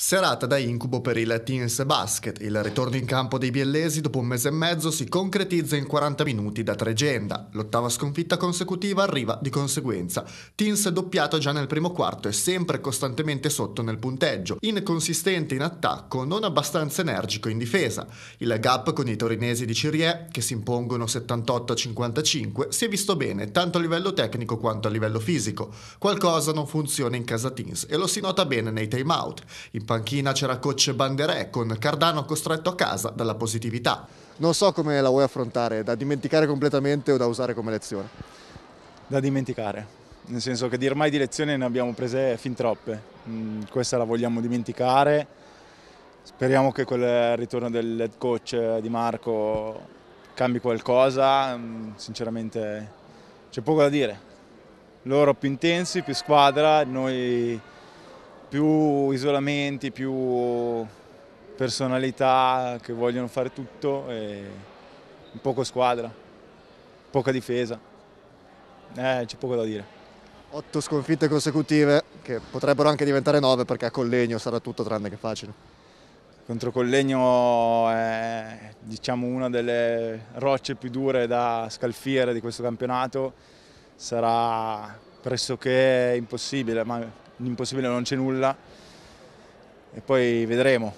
Serata da incubo per il Teens Basket. Il ritorno in campo dei biellesi dopo un mese e mezzo si concretizza in 40 minuti da tregenda. L'ottava sconfitta consecutiva arriva di conseguenza. Teens doppiato già nel primo quarto e sempre costantemente sotto nel punteggio. Inconsistente in attacco, non abbastanza energico in difesa. Il gap con i torinesi di Cirie, che si impongono 78-55, si è visto bene tanto a livello tecnico quanto a livello fisico. Qualcosa non funziona in casa Teens e lo si nota bene nei time out. In panchina c'era coach Banderè con Cardano costretto a casa dalla positività. Non so come la vuoi affrontare, da dimenticare completamente o da usare come lezione? Da dimenticare, nel senso che dir mai di lezione ne abbiamo prese fin troppe. Mm, questa la vogliamo dimenticare. Speriamo che col ritorno del head coach eh, di Marco cambi qualcosa. Mm, sinceramente c'è poco da dire. Loro più intensi, più squadra, noi più isolamenti, più personalità che vogliono fare tutto e poco squadra, poca difesa, eh, c'è poco da dire. Otto sconfitte consecutive che potrebbero anche diventare nove perché a Collegno sarà tutto tranne che facile. Contro Collegno è diciamo, una delle rocce più dure da scalfire di questo campionato, sarà pressoché impossibile, ma l'impossibile non c'è nulla e poi vedremo.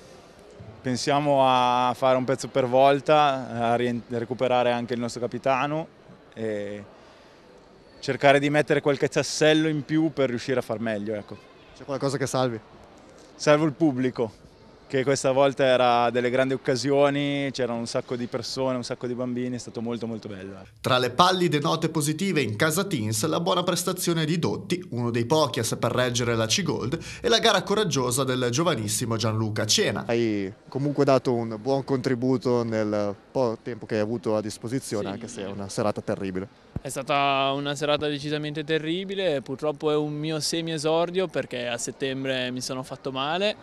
Pensiamo a fare un pezzo per volta, a recuperare anche il nostro capitano e cercare di mettere qualche tassello in più per riuscire a far meglio. Ecco. C'è qualcosa che salvi? Salvo il pubblico che questa volta era delle grandi occasioni, c'erano un sacco di persone, un sacco di bambini, è stato molto molto bello. Eh. Tra le pallide note positive in casa Teens, la buona prestazione di Dotti, uno dei pochi a saper reggere la C-Gold, e la gara coraggiosa del giovanissimo Gianluca Cena. Hai comunque dato un buon contributo nel po' tempo che hai avuto a disposizione, sì. anche se è una serata terribile. È stata una serata decisamente terribile, purtroppo è un mio semi esordio perché a settembre mi sono fatto male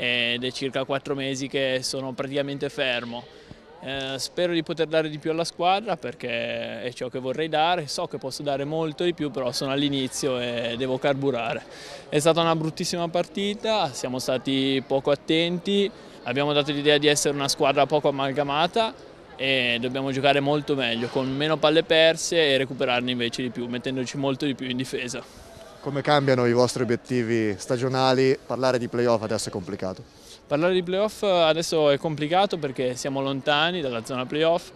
ed è circa quattro mesi che sono praticamente fermo. Eh, spero di poter dare di più alla squadra perché è ciò che vorrei dare, so che posso dare molto di più però sono all'inizio e devo carburare. È stata una bruttissima partita, siamo stati poco attenti, abbiamo dato l'idea di essere una squadra poco amalgamata e dobbiamo giocare molto meglio, con meno palle perse e recuperarne invece di più, mettendoci molto di più in difesa. Come cambiano i vostri obiettivi stagionali? Parlare di playoff adesso è complicato. Parlare di playoff adesso è complicato perché siamo lontani dalla zona playoff,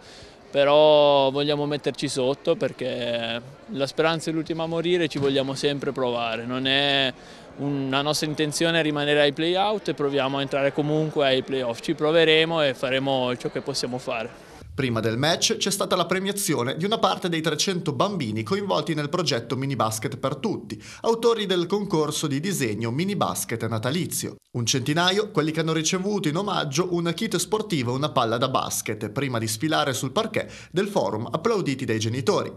però vogliamo metterci sotto perché la speranza è l'ultima a morire, e ci vogliamo sempre provare. Non è una nostra intenzione rimanere ai playout e proviamo a entrare comunque ai playoff. Ci proveremo e faremo ciò che possiamo fare. Prima del match c'è stata la premiazione di una parte dei 300 bambini coinvolti nel progetto Mini Basket per tutti, autori del concorso di disegno Mini Basket natalizio. Un centinaio quelli che hanno ricevuto in omaggio un kit sportivo e una palla da basket prima di sfilare sul parquet del forum applauditi dai genitori.